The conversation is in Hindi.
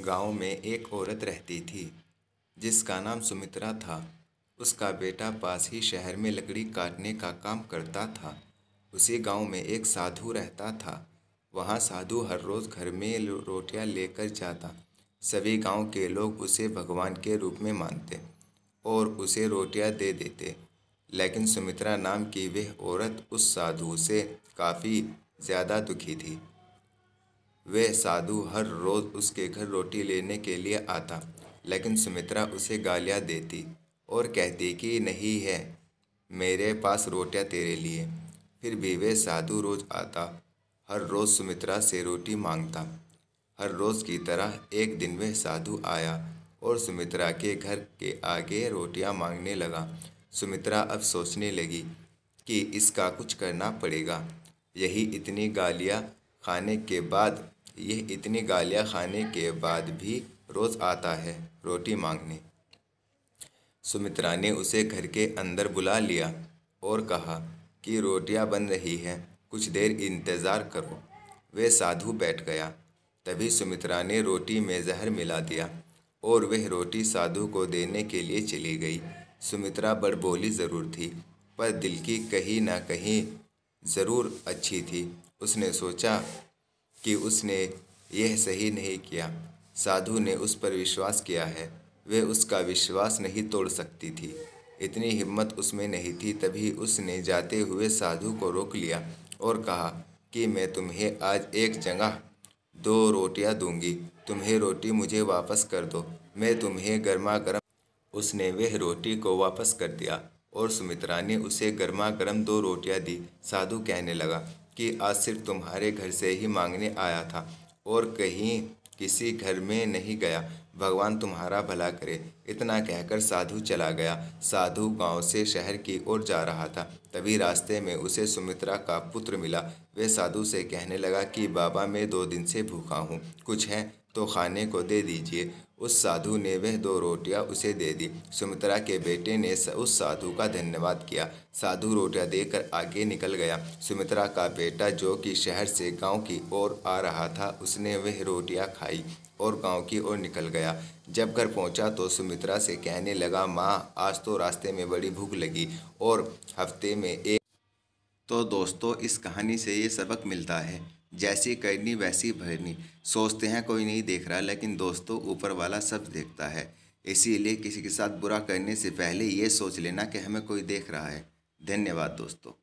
गांव में एक औरत रहती थी जिसका नाम सुमित्रा था उसका बेटा पास ही शहर में लकड़ी काटने का काम करता था उसी गांव में एक साधु रहता था वहाँ साधु हर रोज़ घर में रोटियां लेकर जाता सभी गांव के लोग उसे भगवान के रूप में मानते और उसे रोटियां दे देते लेकिन सुमित्रा नाम की वह औरत उस साधु से काफ़ी ज़्यादा दुखी थी वह साधु हर रोज़ उसके घर रोटी लेने के लिए आता लेकिन सुमित्रा उसे गालियाँ देती और कहती कि नहीं है मेरे पास रोटियाँ तेरे लिए फिर भी वह साधु रोज़ आता हर रोज़ सुमित्रा से रोटी मांगता हर रोज़ की तरह एक दिन वह साधु आया और सुमित्रा के घर के आगे रोटियां मांगने लगा सुमित्रा अब सोचने लगी कि इसका कुछ करना पड़ेगा यही इतनी गालियाँ खाने के बाद यह इतनी गालियाँ खाने के बाद भी रोज़ आता है रोटी मांगने सुमित्रा ने उसे घर के अंदर बुला लिया और कहा कि रोटियां बन रही हैं कुछ देर इंतज़ार करो वे साधु बैठ गया तभी सुमित्रा ने रोटी में जहर मिला दिया और वह रोटी साधु को देने के लिए चली गई सुमित्रा बड़बोली ज़रूर थी पर दिल की कहीं ना कहीं ज़रूर अच्छी थी उसने सोचा कि उसने यह सही नहीं किया साधु ने उस पर विश्वास किया है वह उसका विश्वास नहीं तोड़ सकती थी इतनी हिम्मत उसमें नहीं थी तभी उसने जाते हुए साधु को रोक लिया और कहा कि मैं तुम्हें आज एक जगह दो रोटियां दूंगी तुम्हें रोटी मुझे वापस कर दो मैं तुम्हें गर्मा गर्म उसने वह रोटी को वापस कर दिया और सुमित्रा ने उसे गर्मा गर्म दो रोटियां दी साधु कहने लगा कि आज सिर्फ तुम्हारे घर से ही मांगने आया था और कहीं किसी घर में नहीं गया भगवान तुम्हारा भला करे इतना कहकर साधु चला गया साधु गांव से शहर की ओर जा रहा था तभी रास्ते में उसे सुमित्रा का पुत्र मिला वे साधु से कहने लगा कि बाबा मैं दो दिन से भूखा हूँ कुछ है तो खाने को दे दीजिए उस साधु ने वह दो रोटियां उसे दे दी सुमित्रा के बेटे ने उस साधु का धन्यवाद किया साधु रोटियां देकर आगे निकल गया सुमित्रा का बेटा जो कि शहर से गांव की ओर आ रहा था उसने वह रोटियां खाई और गांव की ओर निकल गया जब घर पहुंचा तो सुमित्रा से कहने लगा माँ आज तो रास्ते में बड़ी भूख लगी और हफ्ते में एक तो दोस्तों इस कहानी से ये सबक मिलता है जैसी करनी वैसी भरनी सोचते हैं कोई नहीं देख रहा लेकिन दोस्तों ऊपर वाला सब देखता है इसीलिए किसी के साथ बुरा करने से पहले ये सोच लेना कि हमें कोई देख रहा है धन्यवाद दोस्तों